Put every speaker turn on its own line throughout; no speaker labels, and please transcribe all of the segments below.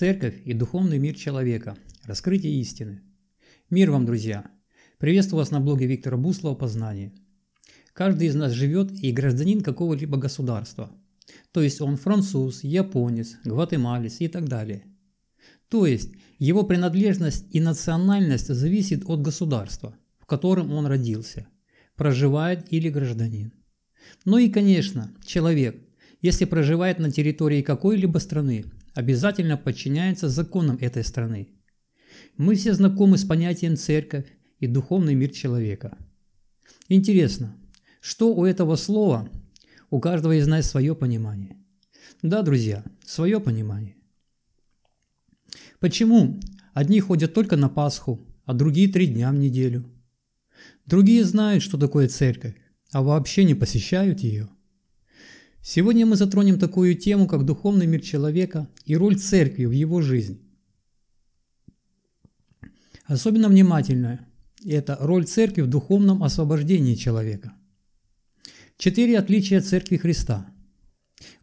Церковь и духовный мир человека. Раскрытие истины. Мир вам, друзья! Приветствую вас на блоге Виктора Буслова «Познание». Каждый из нас живет и гражданин какого-либо государства. То есть он француз, японец, гватемалец и так далее. То есть его принадлежность и национальность зависит от государства, в котором он родился, проживает или гражданин. Ну и, конечно, человек, если проживает на территории какой-либо страны, обязательно подчиняется законам этой страны. Мы все знакомы с понятием «церковь» и «духовный мир человека». Интересно, что у этого слова у каждого из нас свое понимание? Да, друзья, свое понимание. Почему одни ходят только на Пасху, а другие три дня в неделю? Другие знают, что такое церковь, а вообще не посещают ее – Сегодня мы затронем такую тему, как духовный мир человека и роль церкви в его жизни. Особенно внимательная – это роль церкви в духовном освобождении человека. Четыре отличия церкви Христа.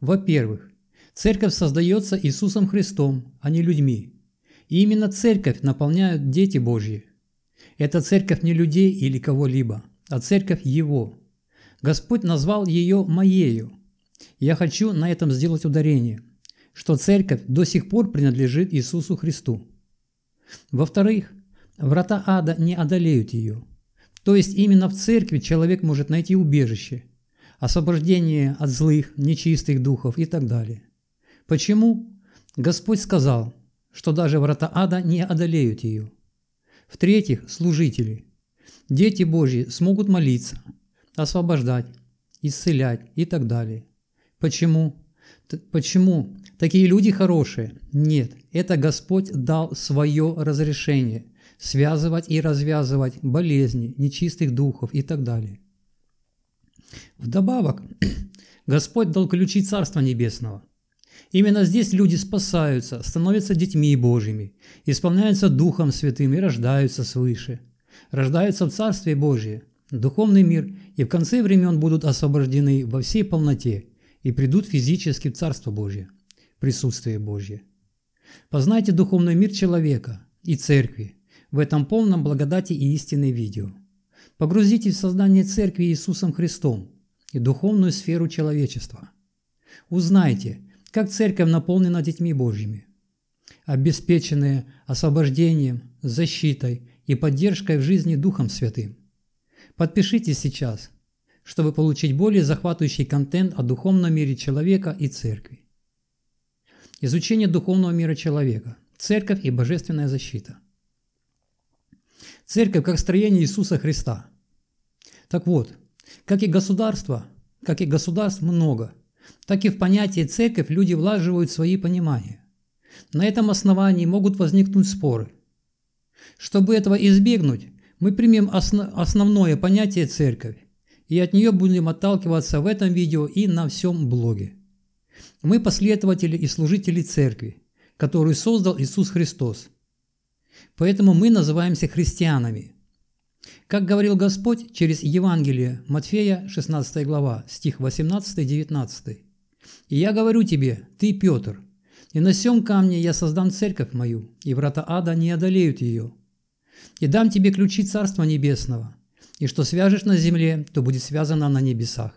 Во-первых, церковь создается Иисусом Христом, а не людьми. И именно церковь наполняют дети Божьи. Это церковь не людей или кого-либо, а церковь Его. Господь назвал ее «моею», я хочу на этом сделать ударение, что церковь до сих пор принадлежит Иисусу Христу. Во-вторых, врата ада не одолеют ее. То есть именно в церкви человек может найти убежище, освобождение от злых, нечистых духов и так далее. Почему? Господь сказал, что даже врата ада не одолеют ее. В-третьих, служители. Дети Божьи смогут молиться, освобождать, исцелять и так далее. Почему? Почему? Такие люди хорошие. Нет, это Господь дал свое разрешение связывать и развязывать болезни, нечистых духов и так далее. Вдобавок, Господь дал ключи Царства Небесного. Именно здесь люди спасаются, становятся детьми Божьими, исполняются Духом Святым и рождаются свыше. Рождаются в Царстве Божье, духовный мир, и в конце времен будут освобождены во всей полноте – и придут физически в Царство Божье, присутствие Божье. Познайте духовный мир человека и церкви в этом полном благодати и истинной видео. Погрузитесь в создание церкви Иисусом Христом и духовную сферу человечества. Узнайте, как церковь наполнена детьми Божьими, обеспеченные освобождением, защитой и поддержкой в жизни Духом Святым. Подпишитесь сейчас – чтобы получить более захватывающий контент о духовном мире человека и церкви. Изучение духовного мира человека, церковь и божественная защита. Церковь как строение Иисуса Христа. Так вот, как и государство, как и государств много, так и в понятии церковь люди влаживают свои понимания. На этом основании могут возникнуть споры. Чтобы этого избегнуть, мы примем основное понятие церковь и от нее будем отталкиваться в этом видео и на всем блоге. Мы последователи и служители Церкви, которую создал Иисус Христос. Поэтому мы называемся христианами. Как говорил Господь через Евангелие Матфея, 16 глава, стих 18-19. «И я говорю тебе, ты, Петр, и на сём камне я создам церковь мою, и врата ада не одолеют ее. И дам тебе ключи Царства Небесного, и что свяжешь на земле, то будет связано на небесах.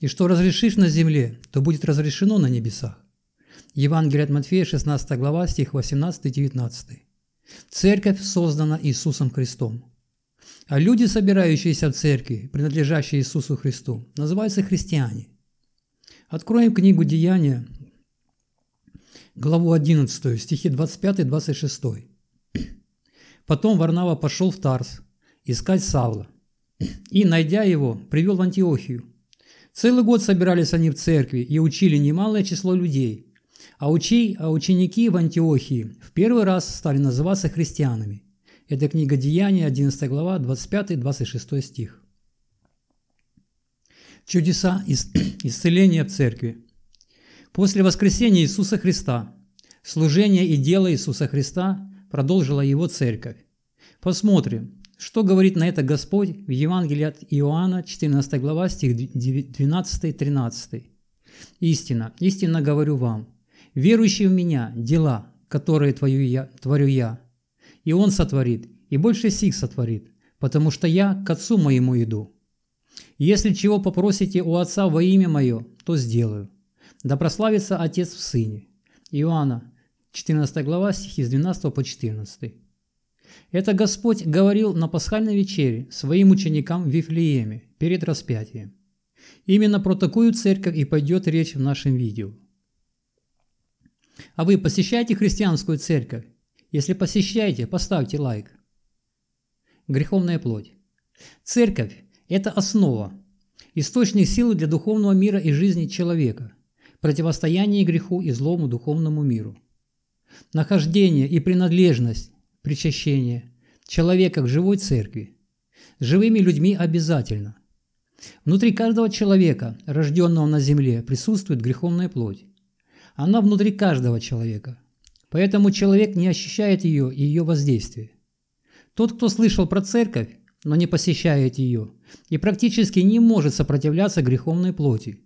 И что разрешишь на земле, то будет разрешено на небесах. Евангелие от Матфея, 16 глава, стих 18-19. Церковь создана Иисусом Христом. А люди, собирающиеся в церкви, принадлежащие Иисусу Христу, называются христиане. Откроем книгу Деяния, главу 11, стихи 25-26. Потом Варнава пошел в Тарс искать Савла – и, найдя его, привел в Антиохию. Целый год собирались они в церкви и учили немалое число людей. А, учи, а ученики в Антиохии в первый раз стали называться христианами. Это книга Деяния, 11 глава, 25-26 стих. Чудеса исцеления в церкви. После воскресения Иисуса Христа, служение и дело Иисуса Христа продолжила его церковь. Посмотрим, что говорит на это Господь в Евангелии от Иоанна, 14 глава, стих 12-13? «Истина, истинно говорю вам, верующий в Меня дела, которые твою я, творю Я, и Он сотворит, и больше сих сотворит, потому что Я к Отцу Моему иду. Если чего попросите у Отца во имя Мое, то сделаю. Да прославится Отец в Сыне». Иоанна, 14 глава, стихи с 12 по 14. Это Господь говорил на пасхальной вечере своим ученикам в Вифлееме перед распятием. Именно про такую церковь и пойдет речь в нашем видео. А вы посещаете христианскую церковь? Если посещаете, поставьте лайк. Греховная плоть. Церковь – это основа, источник силы для духовного мира и жизни человека, противостояние греху и злому духовному миру. Нахождение и принадлежность причащение, человека к живой церкви. С живыми людьми обязательно. Внутри каждого человека, рожденного на земле, присутствует греховная плоть. Она внутри каждого человека. Поэтому человек не ощущает ее и ее воздействие. Тот, кто слышал про церковь, но не посещает ее, и практически не может сопротивляться греховной плоти.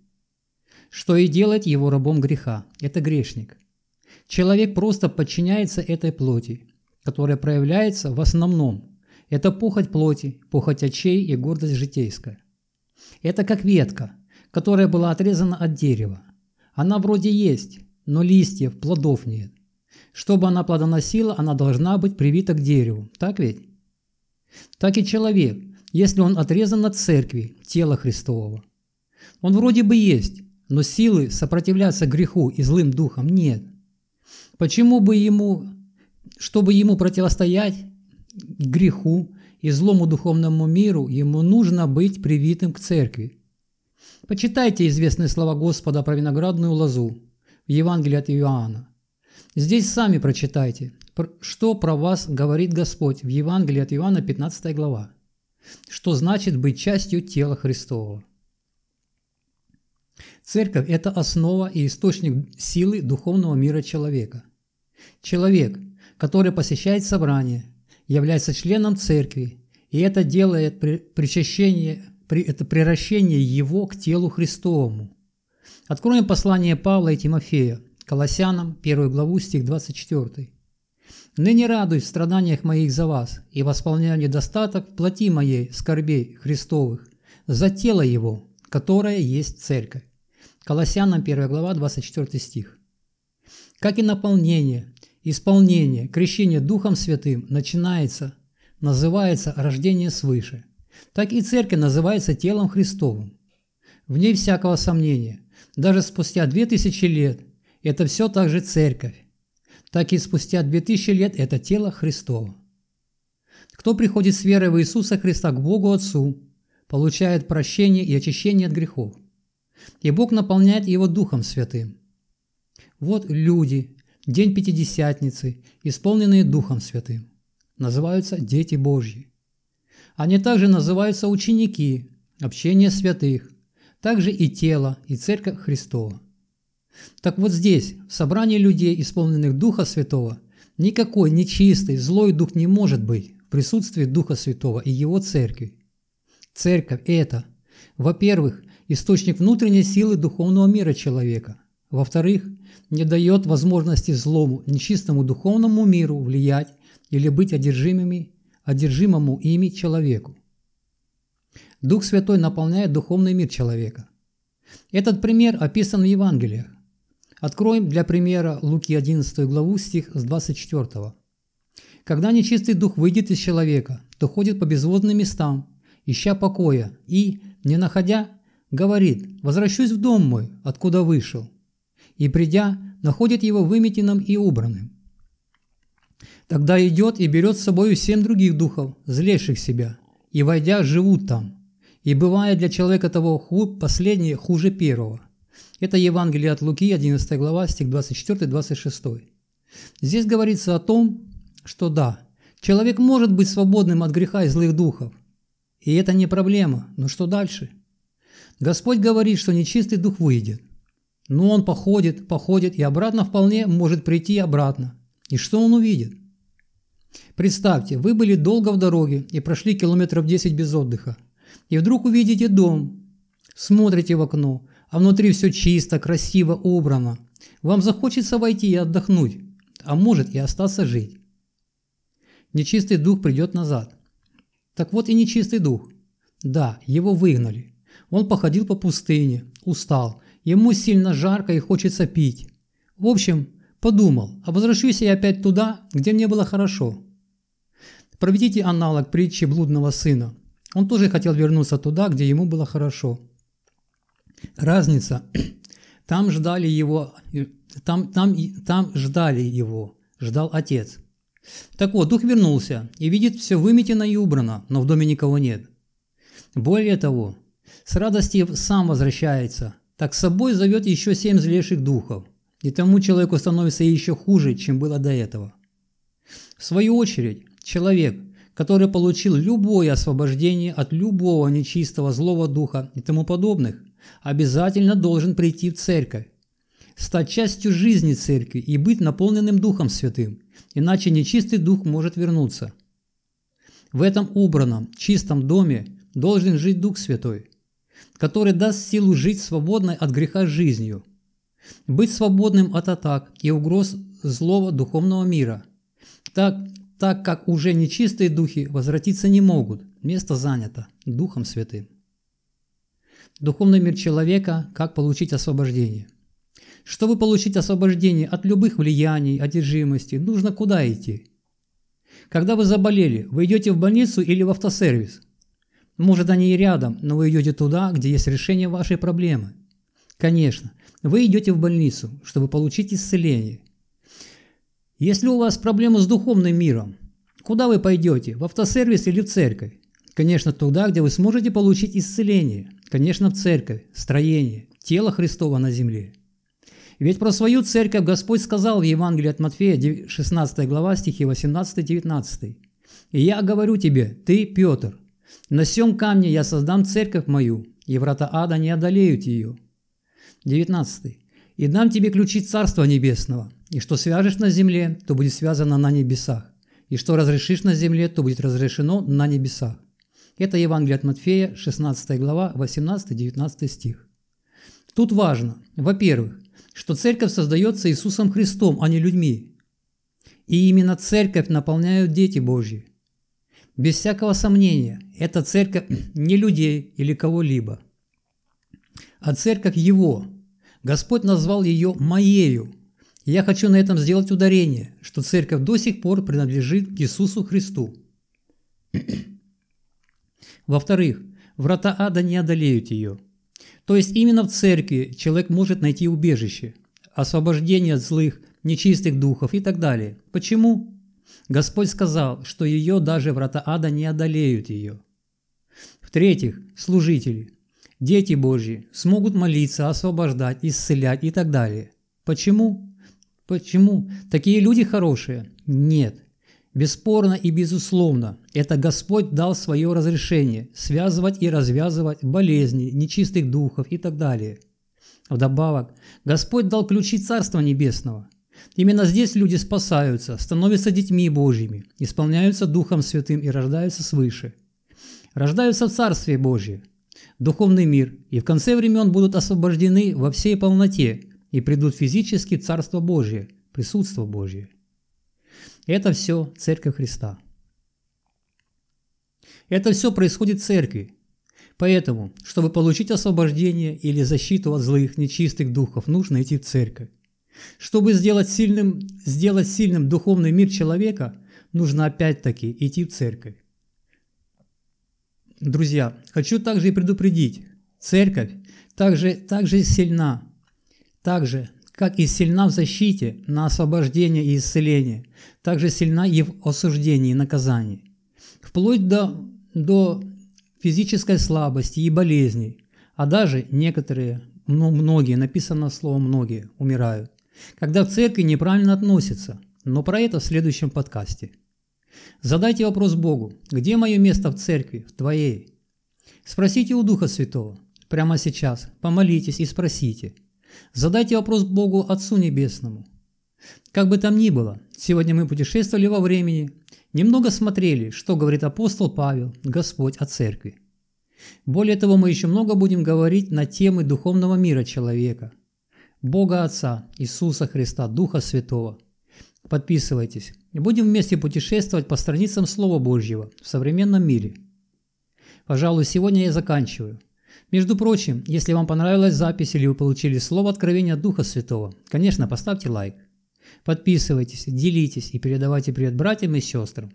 Что и делает его рабом греха – это грешник. Человек просто подчиняется этой плоти, которая проявляется в основном. Это похоть плоти, похоть очей и гордость житейская. Это как ветка, которая была отрезана от дерева. Она вроде есть, но листьев, плодов нет. Чтобы она плодоносила, она должна быть привита к дереву, так ведь? Так и человек, если он отрезан от церкви, тела Христового. Он вроде бы есть, но силы сопротивляться греху и злым духам нет. Почему бы ему чтобы ему противостоять греху и злому духовному миру, ему нужно быть привитым к церкви. Почитайте известные слова Господа про виноградную лозу в Евангелии от Иоанна. Здесь сами прочитайте, что про вас говорит Господь в Евангелии от Иоанна 15 глава, что значит быть частью тела Христова. Церковь – это основа и источник силы духовного мира человека. Человек – который посещает собрание, является членом церкви, и это делает причащение, это приращение его к телу Христовому. Откроем послание Павла и Тимофея, Колоссянам, 1 главу, стих 24. «Ныне радуюсь в страданиях моих за вас и восполняю недостаток в плоти моей скорбей Христовых за тело Его, которое есть церковь». Колоссянам 1 глава 24 стих. Как и наполнение, Исполнение крещения Духом Святым начинается, называется рождение свыше. Так и церковь называется телом Христовым. Вне всякого сомнения, даже спустя две тысячи лет это все так же церковь. Так и спустя две тысячи лет это тело Христово. Кто приходит с верой в Иисуса Христа к Богу Отцу, получает прощение и очищение от грехов. И Бог наполняет его Духом Святым. Вот люди, День Пятидесятницы, исполненные Духом Святым, называются «дети Божьи». Они также называются ученики, общение святых, также и тело, и церковь Христова. Так вот здесь, в собрании людей, исполненных Духа Святого, никакой нечистый, злой дух не может быть в присутствии Духа Святого и Его церкви. Церковь – это, во-первых, источник внутренней силы духовного мира человека – во-вторых, не дает возможности злому, нечистому духовному миру влиять или быть одержимыми, одержимому ими человеку. Дух Святой наполняет духовный мир человека. Этот пример описан в Евангелиях. Откроем для примера Луки 11 главу, стих с 24. «Когда нечистый дух выйдет из человека, то ходит по безводным местам, ища покоя, и, не находя, говорит, «Возвращусь в дом мой, откуда вышел» и, придя, находит его выметенным и убранным. Тогда идет и берет с собой семь других духов, злейших себя, и, войдя, живут там. И бывает для человека того ху, последнее хуже первого. Это Евангелие от Луки, 11 глава, стих 24-26. Здесь говорится о том, что да, человек может быть свободным от греха и злых духов. И это не проблема, но что дальше? Господь говорит, что нечистый дух выйдет – но ну, он походит, походит и обратно вполне может прийти обратно. И что он увидит? Представьте, вы были долго в дороге и прошли километров 10 без отдыха. И вдруг увидите дом. Смотрите в окно, а внутри все чисто, красиво, убрано. Вам захочется войти и отдохнуть, а может и остаться жить. Нечистый дух придет назад. Так вот и нечистый дух. Да, его выгнали. Он походил по пустыне, устал, Ему сильно жарко и хочется пить. В общем, подумал, а возвращусь я опять туда, где мне было хорошо. Проведите аналог притчи блудного сына. Он тоже хотел вернуться туда, где ему было хорошо. Разница. Там ждали его, э, там, там, там ждали его, ждал отец. Так вот, дух вернулся и видит все выметено и убрано, но в доме никого нет. Более того, с радостью сам возвращается, так с собой зовет еще семь злейших духов, и тому человеку становится еще хуже, чем было до этого. В свою очередь, человек, который получил любое освобождение от любого нечистого злого духа и тому подобных, обязательно должен прийти в церковь, стать частью жизни церкви и быть наполненным Духом Святым, иначе нечистый дух может вернуться. В этом убранном, чистом доме должен жить Дух Святой – который даст силу жить свободной от греха жизнью, быть свободным от атак и угроз злого духовного мира, так, так как уже нечистые духи возвратиться не могут, место занято Духом Святым. Духовный мир человека, как получить освобождение. Чтобы получить освобождение от любых влияний, одержимости, нужно куда идти? Когда вы заболели, вы идете в больницу или в автосервис – может, они и рядом, но вы идете туда, где есть решение вашей проблемы. Конечно, вы идете в больницу, чтобы получить исцеление. Если у вас проблемы с духовным миром, куда вы пойдете? В автосервис или в церковь? Конечно, туда, где вы сможете получить исцеление. Конечно, в церковь, строение, тело Христова на земле. Ведь про свою церковь Господь сказал в Евангелии от Матфея, 16 глава, стихи 18-19. я говорю тебе, ты, Петр, на сем камне я создам церковь мою, и врата ада не одолеют ее. 19. И дам тебе ключи Царства Небесного, и что свяжешь на земле, то будет связано на небесах, и что разрешишь на земле, то будет разрешено на небесах. Это Евангелие от Матфея, 16 глава, 18-19 стих. Тут важно, во-первых, что церковь создается Иисусом Христом, а не людьми. И именно церковь наполняют дети Божьи – без всякого сомнения, эта церковь не людей или кого-либо, а церковь Его. Господь назвал ее «моею». я хочу на этом сделать ударение, что церковь до сих пор принадлежит Иисусу Христу. Во-вторых, врата ада не одолеют ее. То есть именно в церкви человек может найти убежище, освобождение от злых, нечистых духов и так далее. Почему? Господь сказал, что ее даже врата ада не одолеют ее. В-третьих, служители, дети Божьи, смогут молиться, освобождать, исцелять и так далее. Почему? Почему? Такие люди хорошие? Нет. Бесспорно и безусловно, это Господь дал свое разрешение связывать и развязывать болезни, нечистых духов и так далее. Вдобавок, Господь дал ключи Царства Небесного. Именно здесь люди спасаются, становятся детьми Божьими, исполняются Духом Святым и рождаются свыше. Рождаются в Царстве Божье, духовный мир, и в конце времен будут освобождены во всей полноте и придут физически Царство Божье, присутство Божье. Это все Церковь Христа. Это все происходит в Церкви. Поэтому, чтобы получить освобождение или защиту от злых, нечистых духов, нужно идти в Церковь. Чтобы сделать сильным, сделать сильным духовный мир человека, нужно опять-таки идти в церковь. Друзья, хочу также и предупредить, церковь также, также сильна, так же, как и сильна в защите на освобождение и исцеление, также сильна и в осуждении и наказании, вплоть до, до физической слабости и болезней, а даже некоторые, ну, многие, написано слово «многие», умирают когда в церкви неправильно относятся, но про это в следующем подкасте. Задайте вопрос Богу, где мое место в церкви, в твоей? Спросите у Духа Святого, прямо сейчас, помолитесь и спросите. Задайте вопрос Богу Отцу Небесному. Как бы там ни было, сегодня мы путешествовали во времени, немного смотрели, что говорит апостол Павел, Господь о церкви. Более того, мы еще много будем говорить на темы духовного мира человека – Бога Отца, Иисуса Христа, Духа Святого. Подписывайтесь. И будем вместе путешествовать по страницам Слова Божьего в современном мире. Пожалуй, сегодня я заканчиваю. Между прочим, если вам понравилась запись или вы получили слово откровения Духа Святого, конечно, поставьте лайк. Подписывайтесь, делитесь и передавайте привет братьям и сестрам.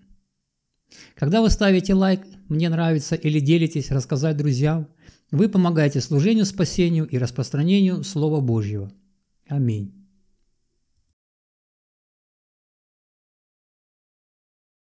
Когда вы ставите лайк «Мне нравится» или делитесь, рассказать друзьям – вы помогаете служению, спасению и распространению Слова Божьего. Аминь.